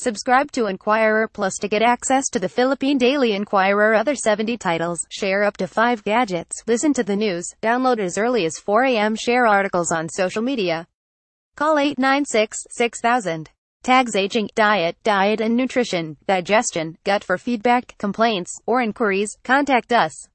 Subscribe to Inquirer Plus to get access to the Philippine Daily Inquirer, other 70 titles, share up to 5 gadgets, listen to the news, download as early as 4 a.m., share articles on social media. Call 896 6000. Tags aging, diet, diet and nutrition, digestion, gut for feedback, complaints, or inquiries, contact us.